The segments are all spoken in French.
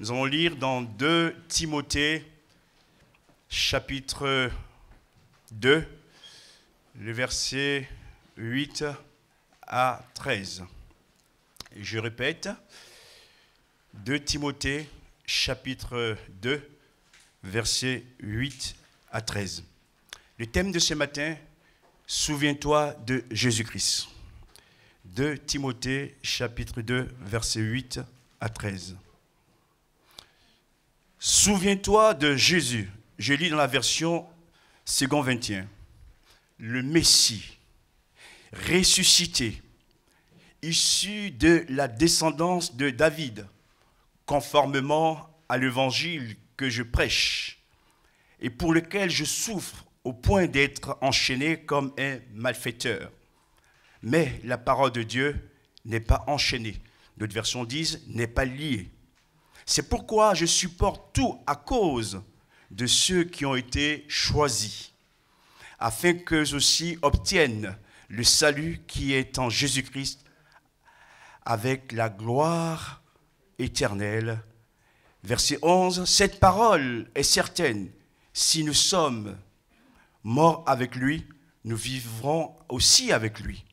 Nous allons lire dans 2 Timothée, chapitre 2, le verset 8 à 13. Je répète, 2 Timothée, chapitre 2, versets 8 à 13. Le thème de ce matin, Souviens-toi de Jésus-Christ. 2 Timothée, chapitre 2, versets 8 à 13. Souviens-toi de Jésus. Je lis dans la version second 21. Le Messie, ressuscité, issu de la descendance de David, conformément à l'évangile que je prêche et pour lequel je souffre au point d'être enchaîné comme un malfaiteur. Mais la parole de Dieu n'est pas enchaînée. D'autres version disent n'est pas liée. C'est pourquoi je supporte tout à cause de ceux qui ont été choisis, afin qu'eux aussi obtiennent le salut qui est en Jésus-Christ avec la gloire éternelle. Verset 11, cette parole est certaine. Si nous sommes morts avec lui, nous vivrons aussi avec lui.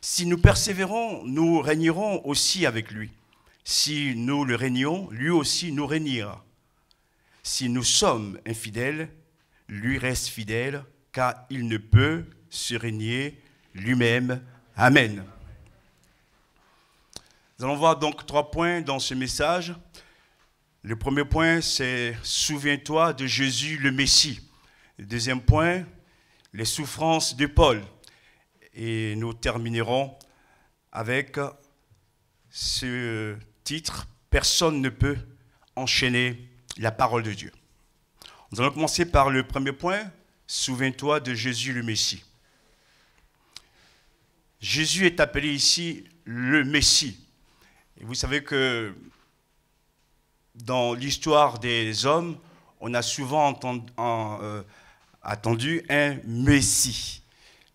Si nous persévérons, nous régnerons aussi avec lui. Si nous le régnons, lui aussi nous régnera. Si nous sommes infidèles, lui reste fidèle, car il ne peut se régner lui-même. Amen. Nous allons voir donc trois points dans ce message. Le premier point, c'est souviens-toi de Jésus le Messie. Le deuxième point, les souffrances de Paul. Et nous terminerons avec ce titre Personne ne peut enchaîner la parole de Dieu. Nous allons commencer par le premier point Souviens-toi de Jésus le Messie. Jésus est appelé ici le Messie. Et vous savez que dans l'histoire des hommes, on a souvent euh, attendu un Messie.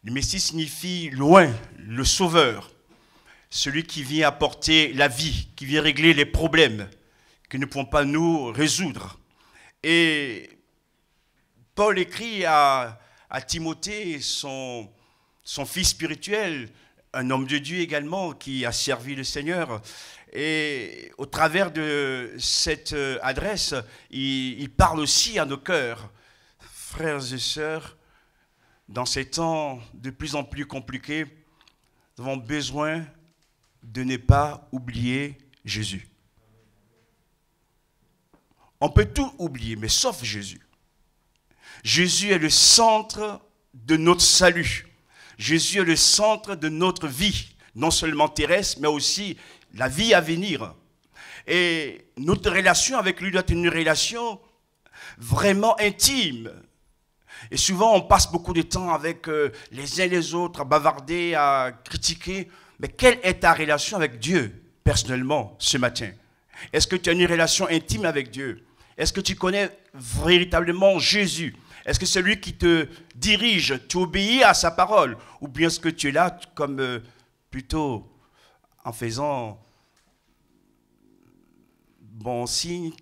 Le Messie signifie loin, le sauveur celui qui vient apporter la vie, qui vient régler les problèmes que nous ne pouvons pas nous résoudre. Et Paul écrit à, Timothée, son, fils spirituel, un homme de Dieu également qui a servi le Seigneur. Et au travers de cette euh, adresse, il, il parle aussi à nos cœurs. Frères et sœurs, dans ces temps de plus en plus compliqués, nous avons besoin de ne pas oublier Jésus. On peut tout oublier, mais sauf Jésus. Jésus est le centre de notre salut. Jésus est le centre de notre vie, non seulement terrestre, mais aussi la vie à venir. Et notre relation avec lui doit être une relation vraiment intime. Et souvent, on passe beaucoup de temps avec euh, les uns les autres à bavarder, à critiquer, mais quelle est ta relation avec Dieu personnellement ce matin Est-ce que tu as une relation intime avec Dieu Est-ce que tu connais véritablement Jésus Est-ce que c'est lui qui te dirige, tu obéis à sa parole Ou bien est-ce que tu es là comme euh, plutôt en faisant bon signe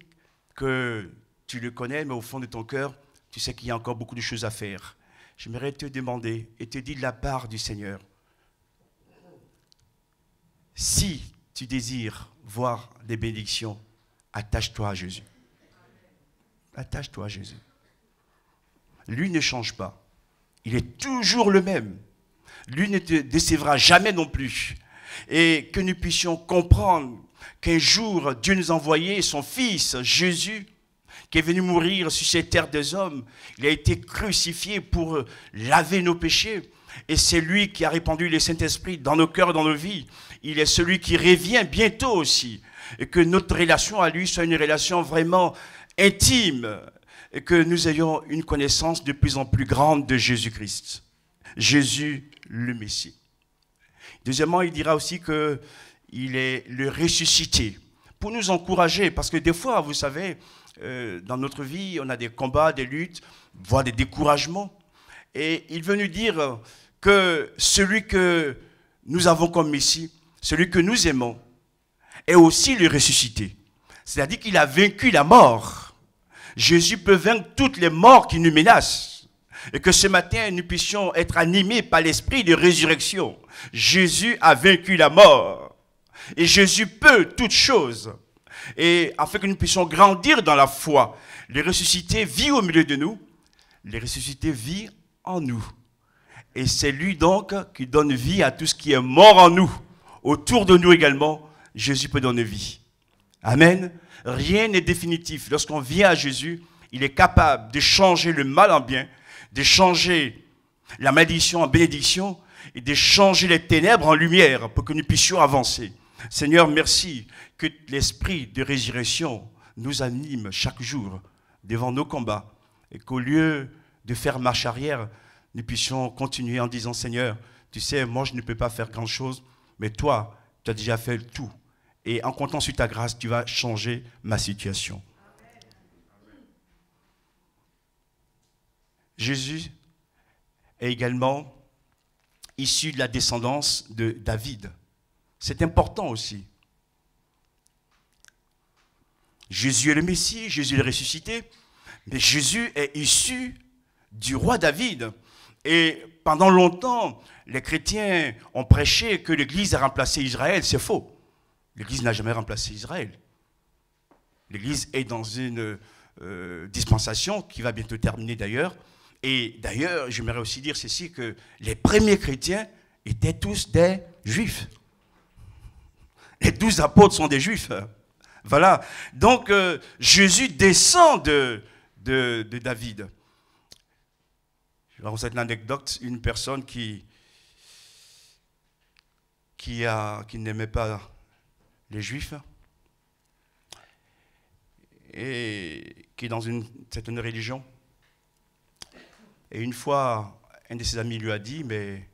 que tu le connais, mais au fond de ton cœur, tu sais qu'il y a encore beaucoup de choses à faire. J'aimerais te demander et te dire de la part du Seigneur, si tu désires voir des bénédictions, attache-toi à Jésus. Attache-toi à Jésus. Lui ne change pas. Il est toujours le même. Lui ne te décevra jamais non plus. Et que nous puissions comprendre qu'un jour Dieu nous a envoyé son Fils, Jésus, qui est venu mourir sur ces terres des hommes. Il a été crucifié pour laver nos péchés. Et c'est lui qui a répandu le Saint-Esprit dans nos cœurs, dans nos vies il est celui qui revient bientôt aussi. Et que notre relation à lui soit une relation vraiment intime. Et que nous ayons une connaissance de plus en plus grande de Jésus-Christ. Jésus le Messie. Deuxièmement, il dira aussi que il est le ressuscité. Pour nous encourager, parce que des fois, vous savez, euh, dans notre vie, on a des combats, des luttes, voire des découragements. Et il veut nous dire que celui que nous avons comme Messie, celui que nous aimons, est aussi le ressuscité. C'est-à-dire qu'il a vaincu la mort. Jésus peut vaincre toutes les morts qui nous menacent. Et que ce matin, nous puissions être animés par l'esprit de résurrection. Jésus a vaincu la mort. Et Jésus peut toutes choses. Et afin que nous puissions grandir dans la foi, le ressuscité vit au milieu de nous. Le ressuscité vit en nous. Et c'est lui donc qui donne vie à tout ce qui est mort en nous autour de nous également, Jésus peut donner vie. Amen. Rien n'est définitif. Lorsqu'on vient à Jésus, il est capable de changer le mal en bien, de changer la malédiction en bénédiction et de changer les ténèbres en lumière pour que nous puissions avancer. Seigneur, merci que l'esprit de résurrection nous anime chaque jour devant nos combats et qu'au lieu de faire marche arrière, nous puissions continuer en disant Seigneur, tu sais, moi je ne peux pas faire grand-chose, mais toi, tu as déjà fait le tout. Et en comptant sur ta grâce, tu vas changer ma situation. Jésus est également issu de la descendance de David. C'est important aussi. Jésus est le Messie, Jésus est le ressuscité, mais Jésus est issu du roi David. Et pendant longtemps, les chrétiens ont prêché que l'Église a remplacé Israël. C'est faux. L'Église n'a jamais remplacé Israël. L'Église est dans une euh, dispensation qui va bientôt terminer d'ailleurs. Et d'ailleurs, j'aimerais aussi dire ceci, que les premiers chrétiens étaient tous des juifs. Les douze apôtres sont des juifs. Voilà. Donc euh, Jésus descend de, de, de David. Je vais raconter une anecdote. Une personne qui, qui, qui n'aimait pas les juifs et qui est dans une certaine religion. Et une fois, un de ses amis lui a dit, mais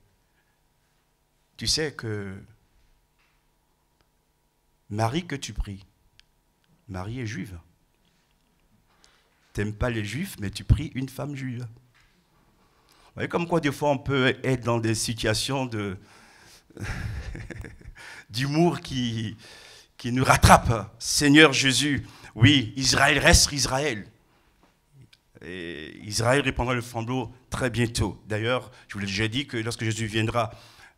tu sais que Marie que tu pries, Marie est juive. T'aimes pas les juifs, mais tu pries une femme juive voyez comme quoi des fois on peut être dans des situations d'humour qui, nous rattrape. Hein. Seigneur Jésus, oui, Israël reste Israël. Et Israël répondra le flambeau très bientôt. D'ailleurs, je vous l'ai déjà dit que lorsque Jésus viendra,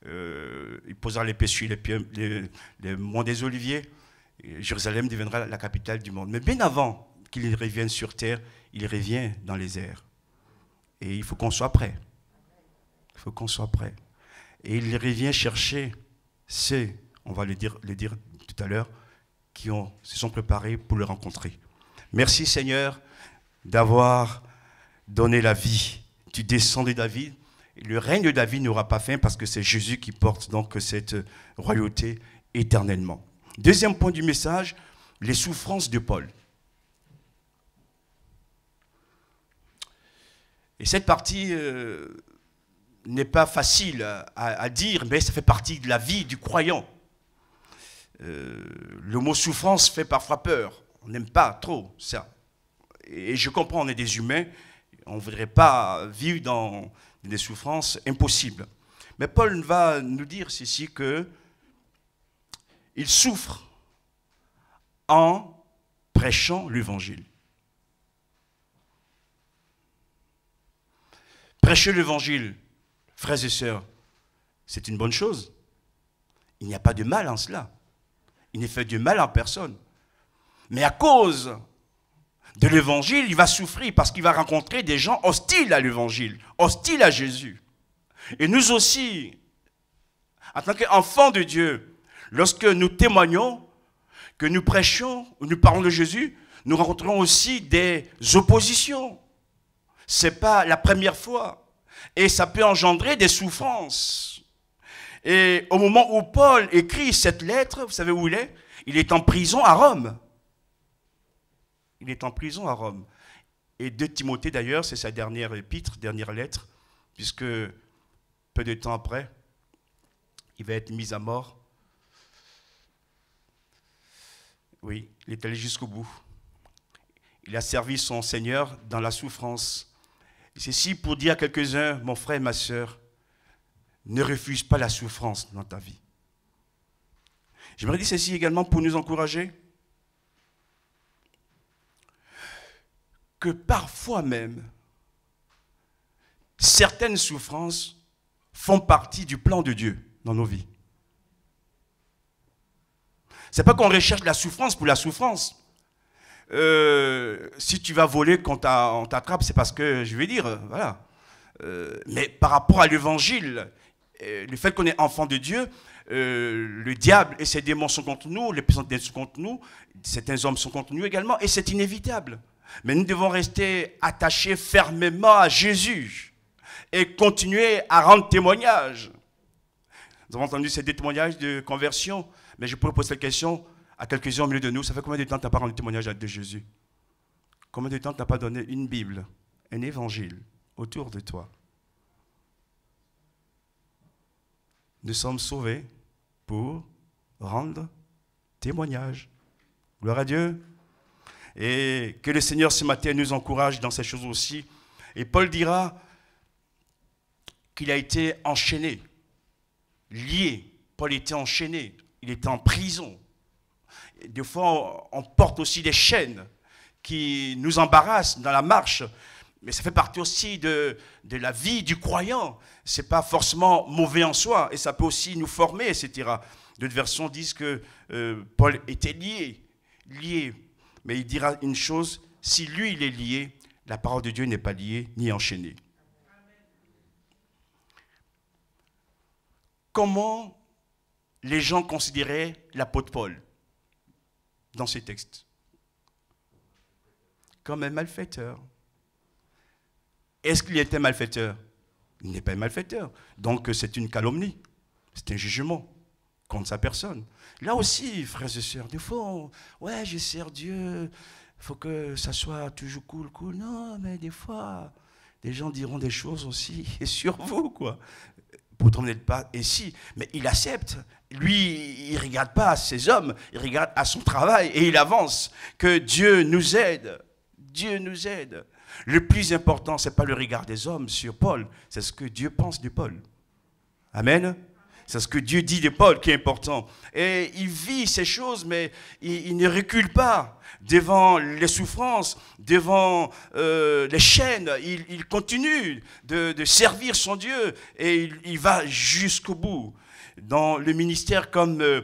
euh, il posera l'épée sur les, les, monts des Oliviers. Jérusalem deviendra la capitale du monde. Mais bien avant qu'il revienne sur terre, il revient dans les airs. Et il faut qu'on soit prêt. Il faut qu'on soit prêt. Et il revient chercher ceux, on va le dire, le dire tout à l'heure, qui ont, se sont préparés pour le rencontrer. Merci Seigneur d'avoir donné la vie. Tu descends de David. Le règne de David n'aura pas fin parce que c'est Jésus qui porte donc cette royauté éternellement. Deuxième point du message, les souffrances de Paul. Et cette partie euh, n'est pas facile à, dire, mais ça fait partie de la vie du croyant. Euh, le mot souffrance fait parfois peur. On n'aime pas trop ça. Et je comprends, on est des humains, on ne voudrait pas vivre dans des souffrances impossibles. Mais Paul va nous dire ceci, que il souffre en prêchant l'évangile. Prêcher l'évangile, frères et sœurs, c'est une bonne chose. Il n'y a pas de mal en cela. Il ne fait du mal en personne. Mais à cause de l'évangile, il va souffrir parce qu'il va rencontrer des gens hostiles à l'évangile, hostiles à Jésus. Et nous aussi, en tant qu'enfants de Dieu, lorsque nous témoignons, que nous prêchons, nous parlons de Jésus, nous rencontrons aussi des oppositions, c'est pas la première fois. Et ça peut engendrer des souffrances. Et au moment où Paul écrit cette lettre, vous savez où il est Il est en prison à Rome. Il est en prison à Rome. Et de Timothée, d'ailleurs, c'est sa dernière épître, dernière lettre, puisque peu de temps après, il va être mis à mort. Oui, il est allé jusqu'au bout. Il a servi son Seigneur dans la souffrance. Ceci pour dire à quelques-uns, mon frère et ma soeur, ne refuse pas la souffrance dans ta vie. J'aimerais dire ceci également pour nous encourager. Que parfois même, certaines souffrances font partie du plan de Dieu dans nos vies. C'est pas qu'on recherche la souffrance pour la souffrance. Euh, si tu vas voler quand on t'attrape, c'est parce que je vais dire, voilà. Euh, mais par rapport à l'évangile, euh, le fait qu'on est enfant de Dieu, le diable et ses démons sont contre nous, les puissants sont contre nous, certains hommes sont contre nous également, et c'est inévitable. Mais nous devons rester attachés fermement à Jésus et continuer à rendre témoignage. Nous avons entendu ces témoignages de conversion, mais je pourrais poser la question à quelques-uns au milieu de nous, ça fait combien de temps tu n'as pas rendu témoignage de Jésus Combien de temps tu n'as pas donné une Bible, un évangile autour de toi Nous sommes sauvés pour rendre témoignage. Gloire à Dieu. Et que le Seigneur ce matin nous encourage dans ces choses aussi. Et Paul dira qu'il a été enchaîné, lié. Paul était enchaîné, il était en prison, des fois, on porte aussi des chaînes qui nous embarrassent dans la marche. Mais ça fait partie aussi de, de la vie du croyant. Ce n'est pas forcément mauvais en soi, et ça peut aussi nous former, etc. D'autres versions disent que euh, Paul était lié, lié. Mais il dira une chose, si lui, il est lié, la parole de Dieu n'est pas liée ni enchaînée. Comment les gens considéraient de Paul dans ces textes. Comme un malfaiteur. Est-ce qu'il était malfaiteur Il n'est pas un malfaiteur. Donc c'est une calomnie, c'est un jugement contre sa personne. Là aussi, frères et sœurs, des fois, ouais, je sers Dieu, faut que ça soit toujours cool, cool. Non, mais des fois, des gens diront des choses aussi sur vous, quoi pourtant on pas ici. Mais il accepte. Lui, il ne regarde pas à ses hommes, il regarde à son travail et il avance. Que Dieu nous aide. Dieu nous aide. Le plus important, ce n'est pas le regard des hommes sur Paul, c'est ce que Dieu pense de Paul. Amen. C'est ce que Dieu dit de Paul qui est important. Et il vit ces choses, mais il, ne recule pas devant les souffrances, devant euh, les chaînes. Il, continue de, servir son Dieu et il, va jusqu'au bout. Dans le ministère comme euh,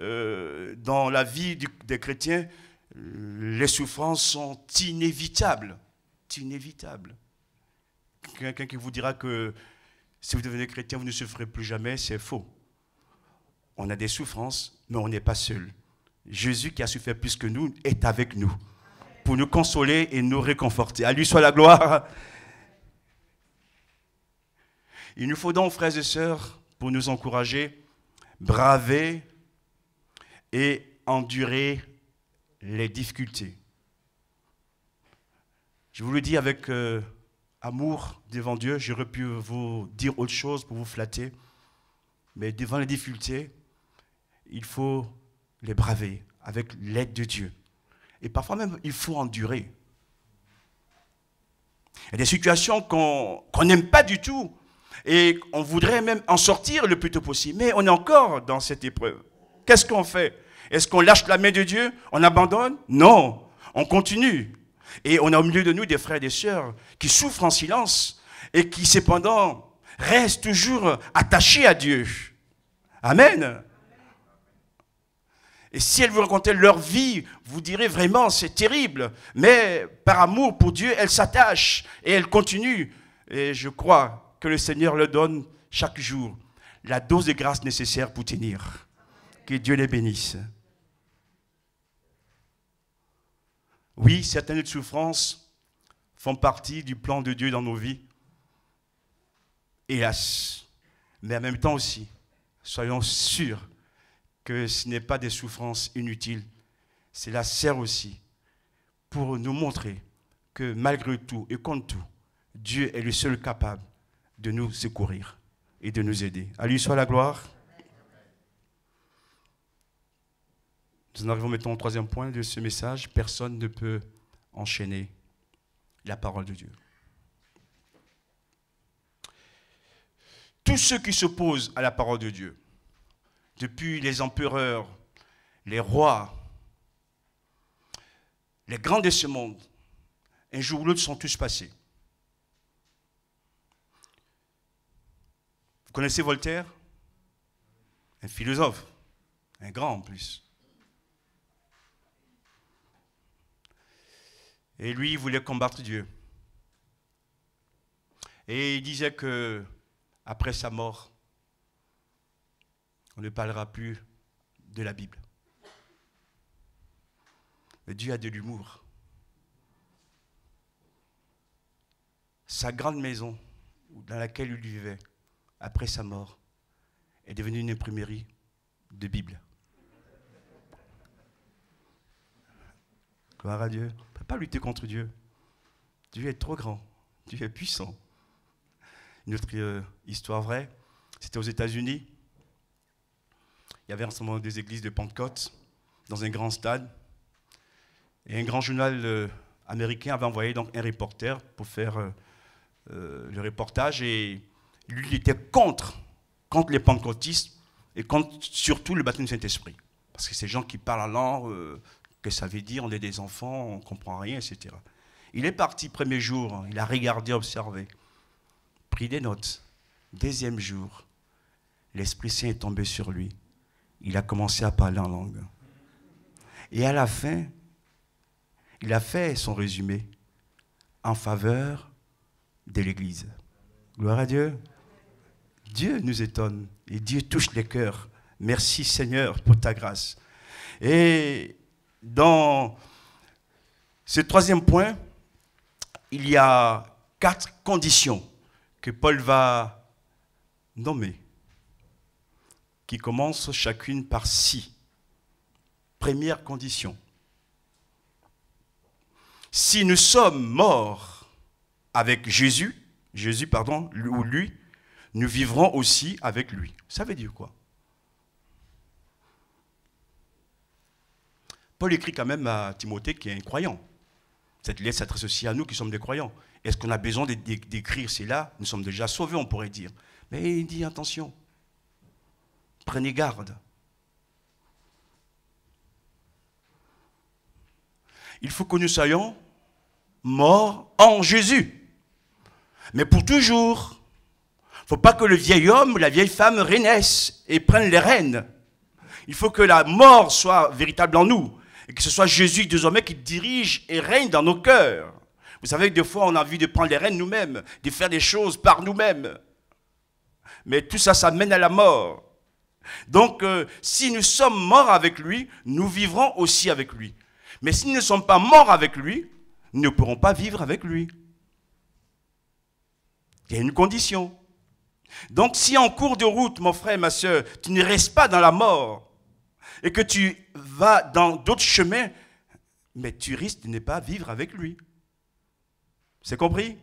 euh, dans la vie des chrétiens, les souffrances sont inévitables. Inévitables. Quelqu'un qui vous dira que si vous devenez chrétien, vous ne souffrez plus jamais, c'est faux. On a des souffrances, mais on n'est pas seul. Jésus qui a souffert plus que nous est avec nous pour nous consoler et nous réconforter. À lui soit la gloire. Il nous faut donc, frères et sœurs, pour nous encourager, braver et endurer les difficultés. Je vous le dis avec euh, amour devant Dieu, j'aurais pu vous dire autre chose pour vous flatter. Mais devant les difficultés, il faut les braver avec l'aide de Dieu. Et parfois même, il faut endurer. Il y a des situations qu'on n'aime pas du tout et on voudrait même en sortir le plus tôt possible. Mais on est encore dans cette épreuve. Qu'est-ce qu'on fait Est-ce qu'on lâche la main de Dieu On abandonne Non, on continue. Et on a au milieu de nous des frères et des sœurs qui souffrent en silence et qui cependant restent toujours attachés à Dieu. Amen. Et si elles vous racontaient leur vie, vous direz vraiment c'est terrible. Mais par amour pour Dieu, elles s'attachent et elles continuent. Et je crois que le Seigneur leur donne chaque jour la dose de grâce nécessaire pour tenir. Que Dieu les bénisse. Oui, certaines souffrances font partie du plan de Dieu dans nos vies. Hélas. Mais en même temps aussi, soyons sûrs que ce n'est pas des souffrances inutiles. Cela sert aussi pour nous montrer que malgré tout et contre tout, Dieu est le seul capable de nous secourir et de nous aider. À lui soit la gloire. Nous en arrivons maintenant au troisième point de ce message. Personne ne peut enchaîner la parole de Dieu. Tous ceux qui s'opposent à la parole de Dieu, depuis les empereurs, les rois, les grands de ce monde, un jour ou l'autre sont tous passés. Vous connaissez Voltaire Un philosophe, un grand en plus. Et lui, il voulait combattre Dieu. Et il disait que après sa mort, on ne parlera plus de la Bible. Mais Dieu a de l'humour. Sa grande maison dans laquelle il vivait, après sa mort, est devenue une imprimerie de Bible. Gloire à Dieu. On ne peut pas lutter contre Dieu. Dieu est trop grand. Dieu est puissant. Une autre euh, histoire vraie, c'était aux États-Unis. Il y avait en ce moment des églises de Pentecôte dans un grand stade. Et un grand journal euh, américain avait envoyé donc un reporter pour faire euh, le reportage. Et lui, il était contre, contre les pentecôtistes et contre surtout le baptême du Saint-Esprit. Parce que ces gens qui parlent en langue, que ça veut dire, on est des enfants, on ne comprend rien, etc. Il est parti premier jour, hein, il a regardé, observé, pris des notes. Deuxième jour, l'Esprit Saint est tombé sur lui. Il a commencé à parler en langue. Et à la fin, il a fait son résumé en faveur de l'Église. Gloire à Dieu. Dieu nous étonne et Dieu touche les cœurs. Merci Seigneur pour ta grâce. Et dans ce troisième point, il y a quatre conditions que Paul va nommer, qui commencent chacune par six. Première condition. Si nous sommes morts avec Jésus, Jésus, pardon, ou lui, nous vivrons aussi avec lui. Ça veut dire quoi Paul écrit quand même à Timothée qui est un croyant. Cette lettre s'adresse aussi à nous qui sommes des croyants. Est-ce qu'on a besoin d'écrire cela Nous sommes déjà sauvés, on pourrait dire. Mais il dit attention, prenez garde. Il faut que nous soyons morts en Jésus. Mais pour toujours. Il ne faut pas que le vieil homme, ou la vieille femme renaissent et prennent les rênes. Il faut que la mort soit véritable en nous. Et que ce soit Jésus désormais qui dirige et règne dans nos cœurs. Vous savez que des fois, on a envie de prendre les rênes nous-mêmes, de faire des choses par nous-mêmes. Mais tout ça, ça mène à la mort. Donc, euh, si nous sommes morts avec lui, nous vivrons aussi avec lui. Mais si nous ne sommes pas morts avec lui, nous ne pourrons pas vivre avec lui. Il y a une condition. Donc, si en cours de route, mon frère et ma soeur, tu ne restes pas dans la mort, et que tu vas dans d'autres chemins, mais tu risques de ne pas vivre avec lui. C'est compris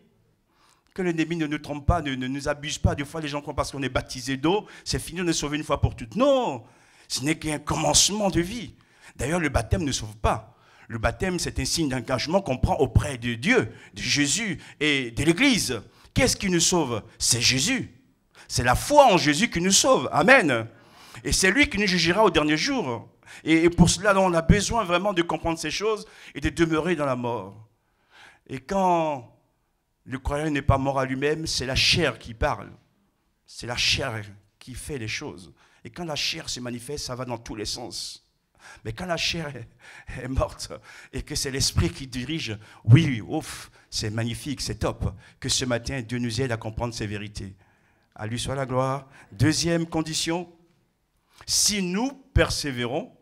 Que l'ennemi ne nous trompe pas, ne, nous abuse pas. Des fois, les gens croient parce qu'on est baptisé d'eau, c'est fini, de sauver une fois pour toutes. Non, ce n'est qu'un commencement de vie. D'ailleurs, le baptême ne sauve pas. Le baptême, c'est un signe d'engagement qu'on prend auprès de Dieu, de Jésus et de l'Église. Qu'est-ce qui nous sauve C'est Jésus. C'est la foi en Jésus qui nous sauve. Amen. Et c'est lui qui nous jugera au dernier jour. Et, pour cela, on a besoin vraiment de comprendre ces choses et de demeurer dans la mort. Et quand le croyant n'est pas mort à lui-même, c'est la chair qui parle. C'est la chair qui fait les choses. Et quand la chair se manifeste, ça va dans tous les sens. Mais quand la chair est, morte et que c'est l'esprit qui dirige, oui, ouf, c'est magnifique, c'est top. Que ce matin, Dieu nous aide à comprendre ces vérités. À lui soit la gloire. Deuxième condition, si nous persévérons,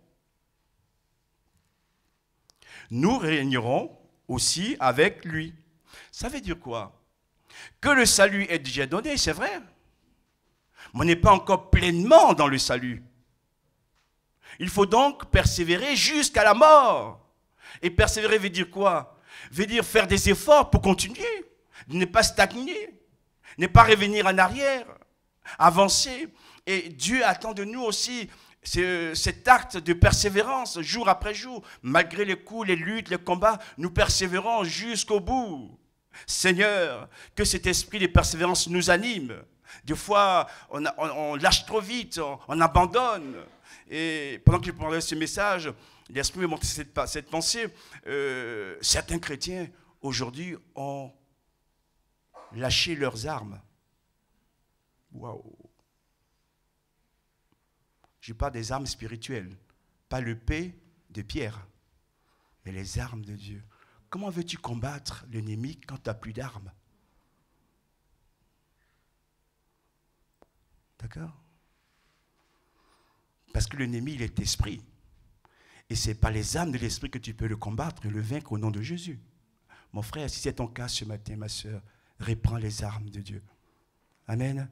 nous régnerons aussi avec lui. Ça veut dire quoi Que le salut est déjà donné, c'est vrai. Mais on n'est pas encore pleinement dans le salut. Il faut donc persévérer jusqu'à la mort. Et persévérer veut dire quoi Veut dire faire des efforts pour continuer, ne pas stagner, ne pas revenir en arrière, avancer. Et Dieu attend de nous aussi cet acte de persévérance jour après jour. Malgré les coups, les luttes, les combats, nous persévérons jusqu'au bout. Seigneur, que cet esprit de persévérance nous anime. Des fois, on, lâche trop vite, on, abandonne. Et pendant que je parlais ce message, l'esprit me montré cette, cette pensée. Euh, certains chrétiens, aujourd'hui, ont lâché leurs armes. Waouh! Je parle des armes spirituelles, pas le paix de pierre, mais les armes de Dieu. Comment veux-tu combattre l'ennemi quand tu n'as plus d'armes D'accord Parce que l'ennemi, il est esprit. Et c'est pas les armes de l'esprit que tu peux le combattre et le vaincre au nom de Jésus. Mon frère, si c'est ton cas ce matin, ma soeur, reprends les armes de Dieu. Amen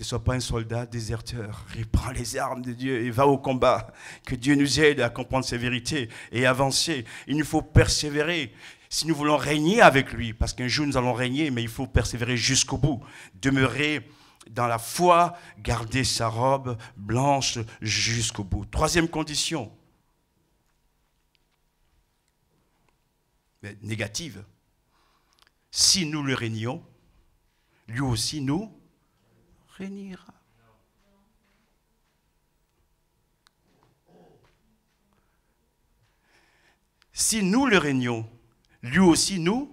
ne sois pas un soldat déserteur. Reprends les armes de Dieu et va au combat. Que Dieu nous aide à comprendre ses vérités et avancer. Il nous faut persévérer si nous voulons régner avec lui, parce qu'un jour nous allons régner, mais il faut persévérer jusqu'au bout, demeurer dans la foi, garder sa robe blanche jusqu'au bout. Troisième condition, négative, si nous le régnons, lui aussi nous Régnera. Si nous le régnons, lui aussi nous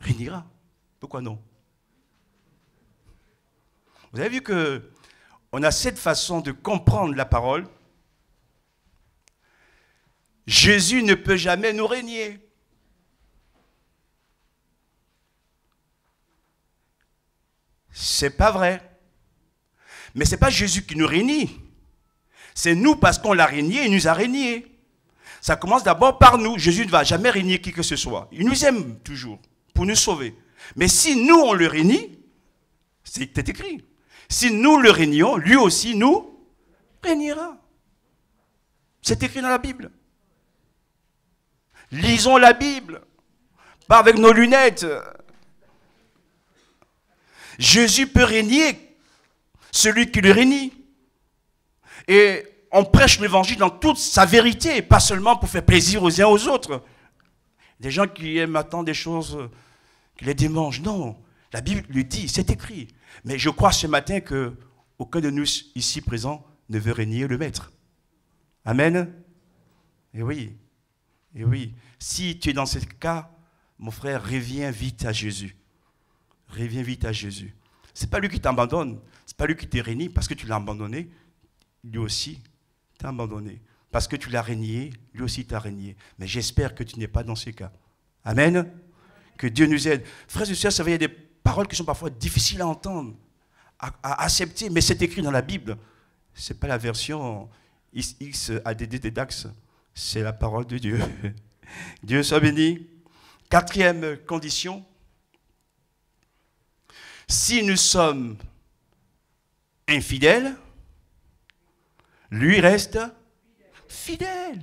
régnera. Pourquoi non Vous avez vu que on a cette façon de comprendre la parole. Jésus ne peut jamais nous régner. C'est pas vrai. Mais ce n'est pas Jésus qui nous réunit. C'est nous parce qu'on l'a régné, il nous a régné. Ça commence d'abord par nous. Jésus ne va jamais régner qui que ce soit. Il nous aime toujours pour nous sauver. Mais si nous, on le régnit, c'est écrit. Si nous le régnons, lui aussi nous régnera. C'est écrit dans la Bible. Lisons la Bible, pas avec nos lunettes. Jésus peut régner celui qui le réunit. Et on prêche l'évangile dans toute sa vérité, pas seulement pour faire plaisir aux uns aux autres. Des gens qui aiment attendre des choses euh, qui les démangent. Non, la Bible le dit, c'est écrit. Mais je crois ce matin que aucun de nous ici présents ne veut régner le maître. Amen. Et eh oui, et eh oui. Si tu es dans ce cas, mon frère, reviens vite à Jésus. Reviens vite à Jésus. C'est pas lui qui t'abandonne, pas lui qui t'est régné parce que tu l'as abandonné, lui aussi t'a abandonné. Parce que tu l'as régné, lui aussi t'a régné. Mais j'espère que tu n'es pas dans ces cas. Amen. Que Dieu nous aide. Frères et sœurs, ça y a des paroles qui sont parfois difficiles à entendre, à, accepter, mais c'est écrit dans la Bible. Ce n'est pas la version X ADD, Dax, c'est la parole de Dieu. Dieu soit béni. Quatrième condition, si nous sommes infidèle, lui reste fidèle.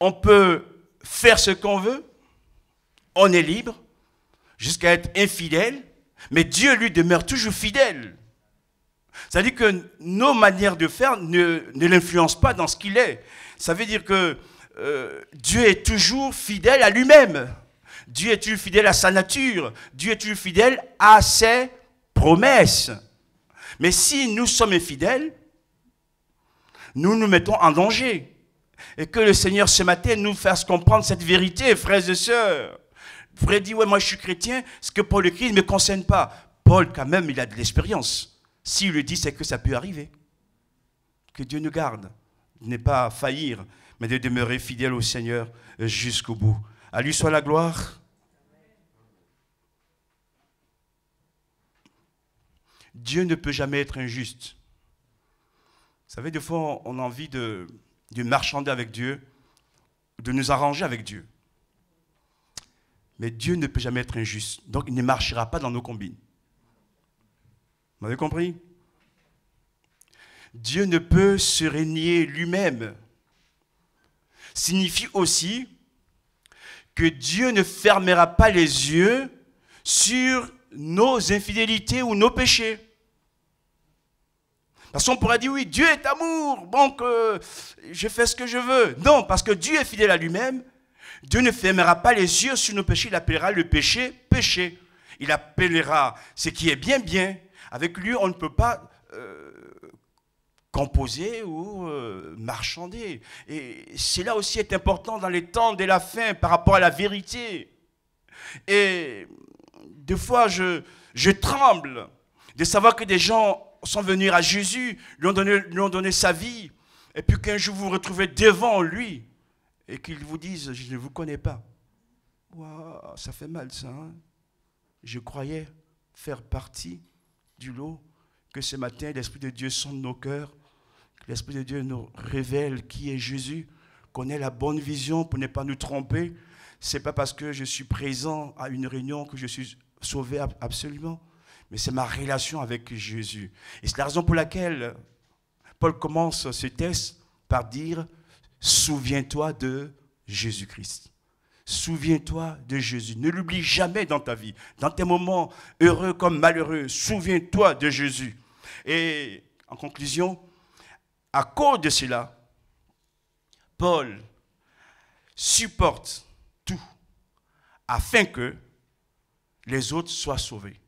On peut faire ce qu'on veut, on est libre, jusqu'à être infidèle, mais Dieu lui demeure toujours fidèle. Ça veut dire que nos manières de faire ne, l'influencent pas dans ce qu'il est. Ça veut dire que euh, Dieu est toujours fidèle à lui-même. Dieu est il fidèle à sa nature. Dieu est il fidèle à ses promesses. Mais si nous sommes fidèles, nous nous mettons en danger. Et que le Seigneur ce matin nous fasse comprendre cette vérité, frères et sœurs. Vous dire, ouais, moi je suis chrétien, ce que Paul écrit ne me concerne pas. Paul, quand même, il a de l'expérience. S'il le dit, c'est que ça peut arriver. Que Dieu nous garde, de ne pas faillir, mais de demeurer fidèle au Seigneur jusqu'au bout. À lui soit la gloire. Dieu ne peut jamais être injuste. Vous savez, des fois, on a envie de, marchander avec Dieu, de nous arranger avec Dieu. Mais Dieu ne peut jamais être injuste. Donc, il ne marchera pas dans nos combines. Vous m'avez compris Dieu ne peut se régner lui-même. Signifie aussi que Dieu ne fermera pas les yeux sur nos infidélités ou nos péchés. Parce qu'on pourrait dire, oui, Dieu est amour, donc euh, je fais ce que je veux. Non, parce que Dieu est fidèle à lui-même. Dieu ne fermera pas les yeux sur nos péchés, il appellera le péché péché. Il appellera ce qui est bien bien. Avec lui, on ne peut pas euh, composer ou euh, marchander. Et cela aussi est important dans les temps de la fin par rapport à la vérité. Et des fois, je, je tremble de savoir que des gens sont venir à Jésus, lui ont donné, donné sa vie, et puis qu'un jour vous vous retrouvez devant lui et qu'il vous dise Je ne vous connais pas. Waouh, ça fait mal ça. Hein. Je croyais faire partie du lot, que ce matin l'Esprit de Dieu sonde nos cœurs, que l'Esprit de Dieu nous révèle qui est Jésus, qu'on ait la bonne vision pour ne pas nous tromper. Ce n'est pas parce que je suis présent à une réunion que je suis sauvé absolument mais c'est ma relation avec Jésus. Et c'est la raison pour laquelle Paul commence ce texte par dire, souviens-toi de Jésus-Christ. Souviens-toi de Jésus. Ne l'oublie jamais dans ta vie, dans tes moments heureux comme malheureux. Souviens-toi de Jésus. Et en conclusion, à cause de cela, Paul supporte tout afin que les autres soient sauvés.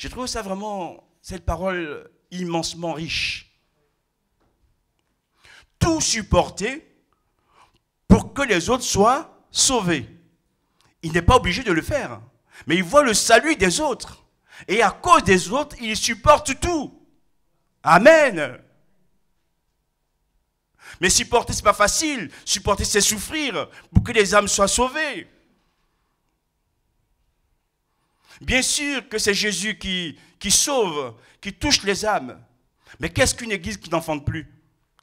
J'ai trouvé ça vraiment, cette parole immensement riche. Tout supporter pour que les autres soient sauvés. Il n'est pas obligé de le faire, mais il voit le salut des autres. Et à cause des autres, il supporte tout. Amen. Mais supporter, ce n'est pas facile. Supporter, c'est souffrir pour que les âmes soient sauvées. Bien sûr que c'est Jésus qui, sauve, qui touche les âmes. Mais qu'est-ce qu'une église qui n'enfante plus,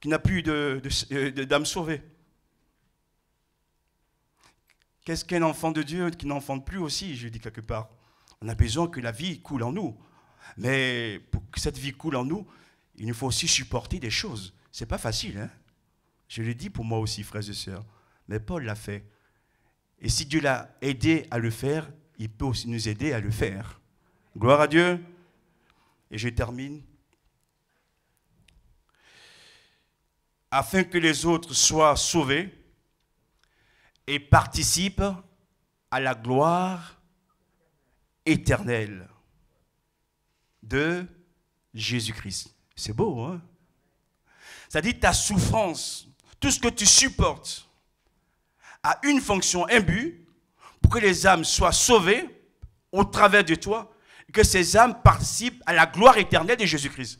qui n'a plus d'âmes de, Qu'est-ce qu'un enfant de Dieu qui n'enfante plus aussi, je dis quelque part On a besoin que la vie coule en nous. Mais pour que cette vie coule en nous, il nous faut aussi supporter des choses. C'est pas facile, hein Je l'ai dit pour moi aussi, frères et sœurs. Mais Paul l'a fait. Et si Dieu l'a aidé à le faire, il peut aussi nous aider à le faire. Gloire à Dieu. Et je termine. Afin que les autres soient sauvés et participent à la gloire éternelle de Jésus-Christ. C'est beau, hein Ça dit, ta souffrance, tout ce que tu supportes, a une fonction, un but, pour que les âmes soient sauvées au travers de toi, et que ces âmes participent à la gloire éternelle de Jésus-Christ.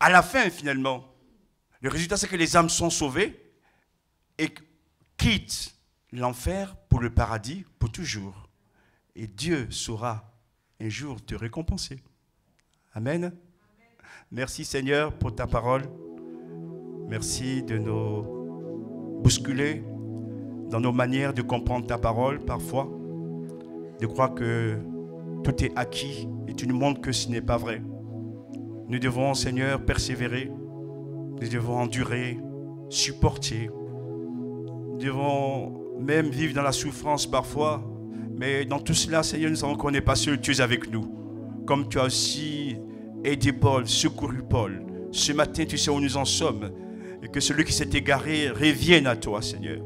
À la fin, finalement, le résultat, c'est que les âmes sont sauvées et quittent l'enfer pour le paradis pour toujours. Et Dieu saura un jour te récompenser. Amen. Merci Seigneur pour ta parole. Merci de nous bousculer dans nos manières de comprendre ta parole parfois, de croire que tout est acquis et tu nous montres que ce n'est pas vrai. Nous devons, Seigneur, persévérer, nous devons endurer, supporter, nous devons même vivre dans la souffrance parfois, mais dans tout cela, Seigneur, nous savons qu'on n'est pas seul, tu es avec nous, comme tu as aussi aidé Paul, secouru Paul. Ce matin, tu sais où nous en sommes, et que celui qui s'est égaré revienne à toi, Seigneur.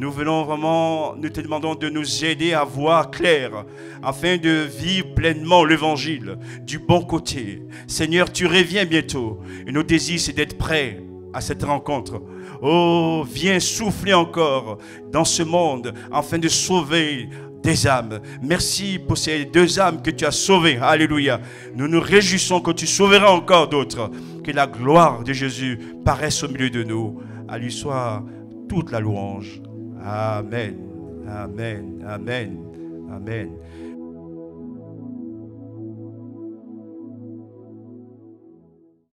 Nous venons vraiment, nous te demandons de nous aider à voir clair afin de vivre pleinement l'évangile du bon côté. Seigneur, tu reviens bientôt et nos désirs, c'est d'être prêts à cette rencontre. Oh, viens souffler encore dans ce monde afin de sauver des âmes. Merci pour ces deux âmes que tu as sauvées. Alléluia. Nous nous réjouissons que tu sauveras encore d'autres. Que la gloire de Jésus paraisse au milieu de nous. À lui soit toute la louange. Amen. Amen. Amen. Amen.